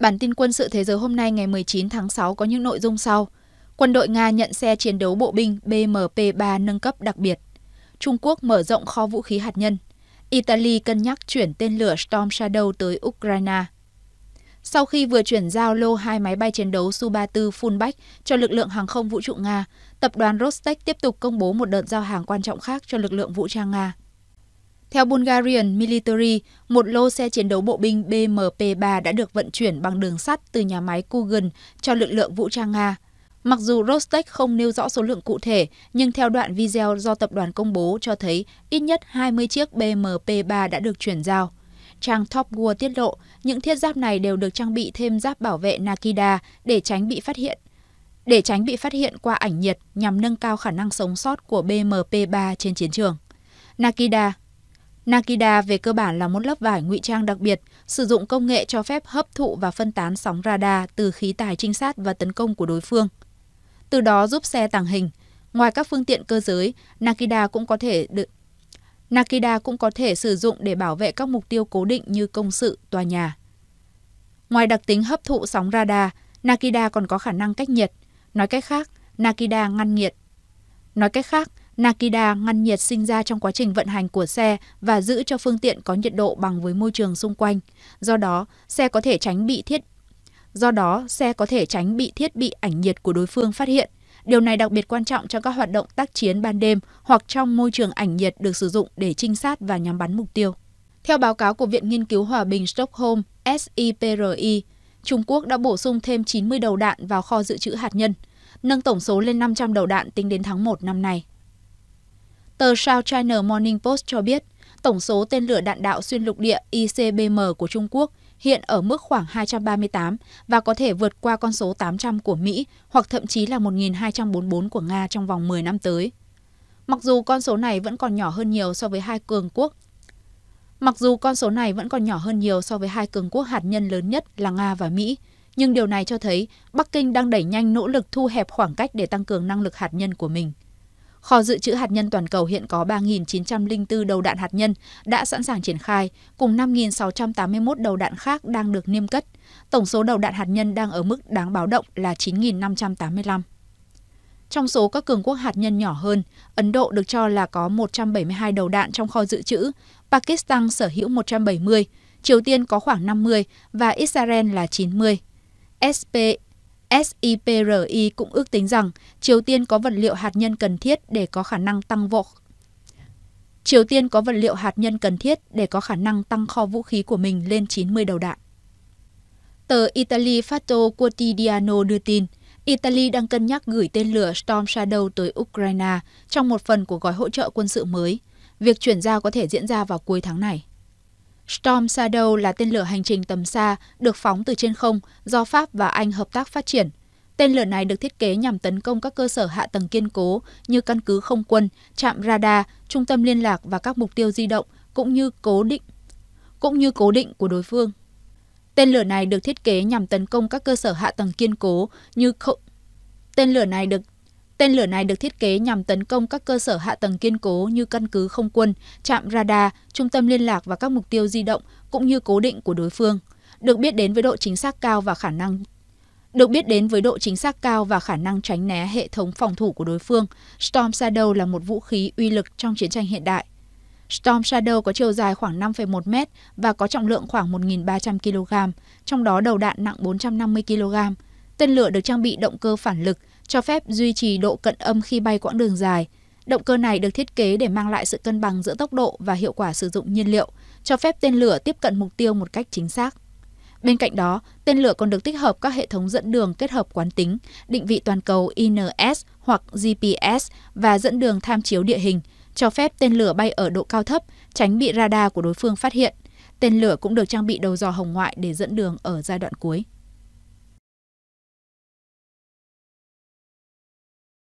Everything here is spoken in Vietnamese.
Bản tin quân sự thế giới hôm nay ngày 19 tháng 6 có những nội dung sau. Quân đội Nga nhận xe chiến đấu bộ binh BMP-3 nâng cấp đặc biệt. Trung Quốc mở rộng kho vũ khí hạt nhân. Italy cân nhắc chuyển tên lửa Storm Shadow tới Ukraine. Sau khi vừa chuyển giao lô hai máy bay chiến đấu Su-34 Fullback cho lực lượng hàng không vũ trụ Nga, tập đoàn Rostec tiếp tục công bố một đợt giao hàng quan trọng khác cho lực lượng vũ trang Nga. Theo Bulgarian Military, một lô xe chiến đấu bộ binh BMP-3 đã được vận chuyển bằng đường sắt từ nhà máy Kugan cho lực lượng vũ trang Nga. Mặc dù Rostec không nêu rõ số lượng cụ thể, nhưng theo đoạn video do tập đoàn công bố cho thấy ít nhất 20 chiếc BMP-3 đã được chuyển giao. Trang Top Gear tiết lộ, những thiết giáp này đều được trang bị thêm giáp bảo vệ Nakida để tránh bị phát hiện. Để tránh bị phát hiện qua ảnh nhiệt nhằm nâng cao khả năng sống sót của BMP-3 trên chiến trường. Nakida Nakida về cơ bản là một lớp vải ngụy trang đặc biệt, sử dụng công nghệ cho phép hấp thụ và phân tán sóng radar từ khí tài trinh sát và tấn công của đối phương. Từ đó giúp xe tàng hình. Ngoài các phương tiện cơ giới, Nakida cũng có thể được Nakida cũng có thể sử dụng để bảo vệ các mục tiêu cố định như công sự, tòa nhà. Ngoài đặc tính hấp thụ sóng radar, Nakida còn có khả năng cách nhiệt. Nói cách khác, Nakida ngăn nhiệt. Nói cách khác, Nakida ngăn nhiệt sinh ra trong quá trình vận hành của xe và giữ cho phương tiện có nhiệt độ bằng với môi trường xung quanh. Do đó, xe có thể tránh bị thiết Do đó, xe có thể tránh bị thiết bị ảnh nhiệt của đối phương phát hiện. Điều này đặc biệt quan trọng cho các hoạt động tác chiến ban đêm hoặc trong môi trường ảnh nhiệt được sử dụng để trinh sát và nhắm bắn mục tiêu. Theo báo cáo của Viện Nghiên cứu Hòa bình Stockholm SIPRI, Trung Quốc đã bổ sung thêm 90 đầu đạn vào kho dự trữ hạt nhân, nâng tổng số lên 500 đầu đạn tính đến tháng 1 năm nay. Tờ South China Morning Post cho biết, tổng số tên lửa đạn đạo xuyên lục địa ICBM của Trung Quốc hiện ở mức khoảng 238 và có thể vượt qua con số 800 của Mỹ hoặc thậm chí là 1244 của Nga trong vòng 10 năm tới. Mặc dù con số này vẫn còn nhỏ hơn nhiều so với hai cường quốc Mặc dù con số này vẫn còn nhỏ hơn nhiều so với hai cường quốc hạt nhân lớn nhất là Nga và Mỹ, nhưng điều này cho thấy Bắc Kinh đang đẩy nhanh nỗ lực thu hẹp khoảng cách để tăng cường năng lực hạt nhân của mình. Kho dự trữ hạt nhân toàn cầu hiện có 3.904 đầu đạn hạt nhân đã sẵn sàng triển khai, cùng 5.681 đầu đạn khác đang được niêm cất. Tổng số đầu đạn hạt nhân đang ở mức đáng báo động là 9.585. Trong số các cường quốc hạt nhân nhỏ hơn, Ấn Độ được cho là có 172 đầu đạn trong kho dự trữ, Pakistan sở hữu 170, Triều Tiên có khoảng 50 và Israel là 90. SP SIPRI cũng ước tính rằng Triều Tiên có vật liệu hạt nhân cần thiết để có khả năng tăng vọt. Triều Tiên có vật liệu hạt nhân cần thiết để có khả năng tăng kho vũ khí của mình lên 90 đầu đạn. Tờ Italy Fatto Quotidiano đưa tin, Italy đang cân nhắc gửi tên lửa Storm Shadow tới Ukraine trong một phần của gói hỗ trợ quân sự mới. Việc chuyển giao có thể diễn ra vào cuối tháng này. Storm Shadow là tên lửa hành trình tầm xa được phóng từ trên không do Pháp và Anh hợp tác phát triển. Tên lửa này được thiết kế nhằm tấn công các cơ sở hạ tầng kiên cố như căn cứ không quân, trạm radar, trung tâm liên lạc và các mục tiêu di động cũng như cố định cũng như cố định của đối phương. Tên lửa này được thiết kế nhằm tấn công các cơ sở hạ tầng kiên cố như Tên lửa này được Tên lửa này được thiết kế nhằm tấn công các cơ sở hạ tầng kiên cố như căn cứ không quân, trạm radar, trung tâm liên lạc và các mục tiêu di động cũng như cố định của đối phương, được biết đến với độ chính xác cao và khả năng được biết đến với độ chính xác cao và khả năng tránh né hệ thống phòng thủ của đối phương, Storm Shadow là một vũ khí uy lực trong chiến tranh hiện đại. Storm Shadow có chiều dài khoảng 5,1 m và có trọng lượng khoảng 1.300 kg, trong đó đầu đạn nặng 450 kg. Tên lửa được trang bị động cơ phản lực, cho phép duy trì độ cận âm khi bay quãng đường dài. Động cơ này được thiết kế để mang lại sự cân bằng giữa tốc độ và hiệu quả sử dụng nhiên liệu, cho phép tên lửa tiếp cận mục tiêu một cách chính xác. Bên cạnh đó, tên lửa còn được tích hợp các hệ thống dẫn đường kết hợp quán tính, định vị toàn cầu INS hoặc GPS và dẫn đường tham chiếu địa hình, cho phép tên lửa bay ở độ cao thấp, tránh bị radar của đối phương phát hiện. Tên lửa cũng được trang bị đầu dò hồng ngoại để dẫn đường ở giai đoạn cuối.